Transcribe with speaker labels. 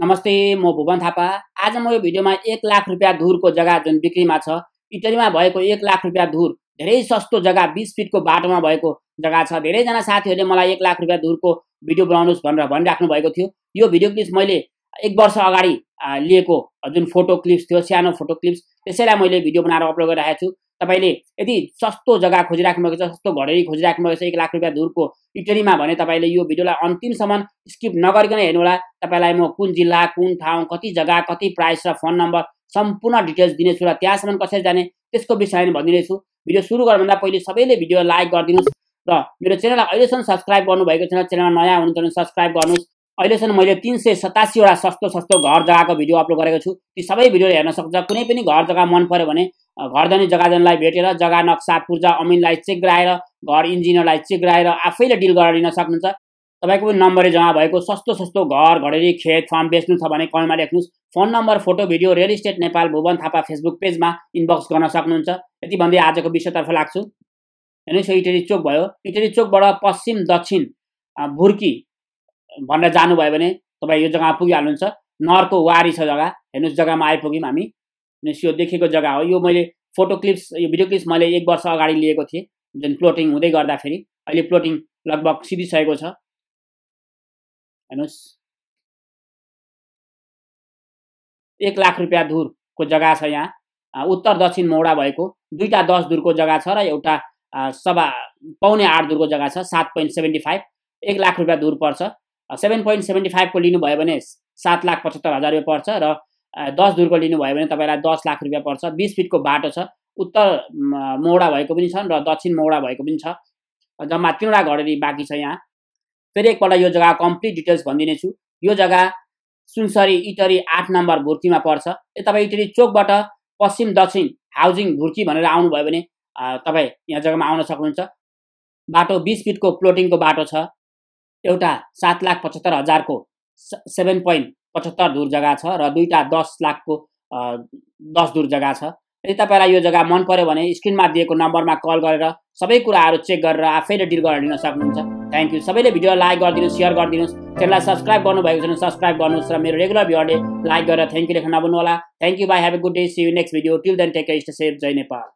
Speaker 1: नमस्ते म भुवन थापा आज म यो भिडियोमा एक लाख रुपियाँ धुरको जग्गा जुन बिक्रीमा छ इटलीमा भएको एक लाख रुपियाँ धुर धेरै सस्तो जग्गा बिस फिटको बाटोमा भएको जग्गा छ धेरैजना साथीहरूले मलाई एक लाख रुपियाँ धुरको भिडियो बनाउनुहोस् भनेर भनिराख्नु भएको थियो यो भिडियो क्लिप मैले एक वर्ष अगाडि लिएको जुन फोटो क्लिप्स थियो सानो फोटो क्लिप्स त्यसैलाई मैले भिडियो बनाएर अपलोड गरिरहेको छु तपाईँले यदि सस्तो जग्गा खोजिराख्नु भएको छ सस्तो घडेरी खोजिराख्नु भएको छ एक लाख रुपियाँ दूरको इटरीमा भने तपाईँले यो भिडियोलाई अन्तिमसम्म स्किप नगरिकन हेर्नु होला तपाईँलाई म कुन जिल्ला कुन ठाउँ कति जग्गा कति प्राइस र फोन नम्बर सम्पूर्ण डिटेल्स दिनेछु र त्यहाँसम्म कसरी जाने त्यसको विषयमा भनिदिनेछु भिडियो सुरु गर्नुभन्दा पहिले सबैले भिडियो लाइक गरिदिनुहोस् र मेरो च्यानललाई अहिलेसम्म सब्सक्राइब गर्नुभएको छैन च्यानलमा नयाँ हुनुहुन्छ भने सब्सक्राइब गर्नुहोस् अहिलेसम्म मैले तिन सय सतासीवटा सस्तो सस्तो घर जग्गाको भिडियो अपलोड गरेको छु ती सबै भिडियो हेर्न सक्छ कुनै पनि घर जग्गा मन पऱ्यो भने घरधनी जग्गाजनलाई भेटेर जग्गा नक्सा पूर्जा अमिनलाई चेक गराएर घर इन्जिनियरलाई चेक गराएर आफैले डिल गरेर लिन सक्नुहुन्छ तपाईँको पनि नम्बरै जमा भएको सस्तो सस्तो घर घडेरी खेत फार्म बेच्नु छ भने कमेन्टमा लेख्नुहोस् phone number photo video real estate Nepal Bhuwan Thapa facebook पेजमा इनबक्स गर्न सक्नुहुन्छ यति भन्दै आजको विषयतर्फ लाग्छु हेर्नुहोस् यो इटेरी चोक भयो इटेरी चोकबाट पश्चिम दक्षिण भुर्की भनेर जानुभयो भने तपाईँ यो जग्गामा पुगिहाल्नुहुन्छ नरको वारी छ जग्गा हेर्नुहोस् जग्गामा आइपुग्यौँ हामी हेर्नुहोस् यो देखेको जग्गा हो यो मैले फोटो क्लिप्स यो भिडियो क्लिप्स मैले एक वर्ष अगाडि लिएको थिएँ जुन प्लोटिङ हुँदै गर्दाखेरि अहिले प्लोटिङ लगभग सिधिसकेको छ हेर्नुहोस् एक लाख रुपियाँ धुरको जग्गा छ यहाँ उत्तर दक्षिण मौडा भएको दुईवटा दस धुरको जग्गा छ र एउटा सभा पाउने आठ धुरको जग्गा छ सात पोइन्ट सेभेन्टी फाइभ एक लाख रुपियाँ धुर पर्छ सेभेन पोइन्ट सेभेन्टी फाइभको लिनुभयो भने सात लाख पचहत्तर हजार रुपियाँ पर्छ र दस दुरको लिनुभयो भने तपाईँलाई दस लाख रुपियाँ पर्छ बिस फिटको बाटो छ उत्तर मौडा भएको पनि छन् र दक्षिण मौडा भएको पनि छ जम्मा तिनवटा घडेरी बाँकी छ यहाँ फेरि एकपल्ट यो जग्गा कम्प्लिट डिटेल्स भनिदिनेछु यो जग्गा सुनसरी इटरी आठ नम्बर भुर्कीमा पर्छ ए तपाईँ इटरी चोकबाट पश्चिम दक्षिण हाउजिङ भुर्की भनेर आउनुभयो भने तपाईँ यहाँ जग्गामा आउन सक्नुहुन्छ बाटो बिस फिटको प्लोटिङको बाटो छ एउटा सात लाख पचहत्तर हजारको सेभेन पोइन्ट पचहत्तर दुर जग्गा छ र दुईवटा दस लाखको दस दुर जग्गा छ यदि तपाईँलाई यो जग्गा मन पऱ्यो भने स्क्रिनमा दिएको नम्बरमा कल गरेर सबै कुराहरू चेक गरेर आफैले डिल गरेर लिन सक्नुहुन्छ थ्याङ्क यू सबैले भिडियो लाइक गरिदिनुहोस् सेयर गरिदिनुहोस् त्यसलाई सब्सक्राइब गर्नुभएको छैन सब्सक्राइब गर्नुहोस् र मेरो रेगुलर भिडियोले लाइक गरेर थ्याङ्क यू लेख्न नभन्नु होला thank you bye have a good day see you next video till then take safe जय नेपाल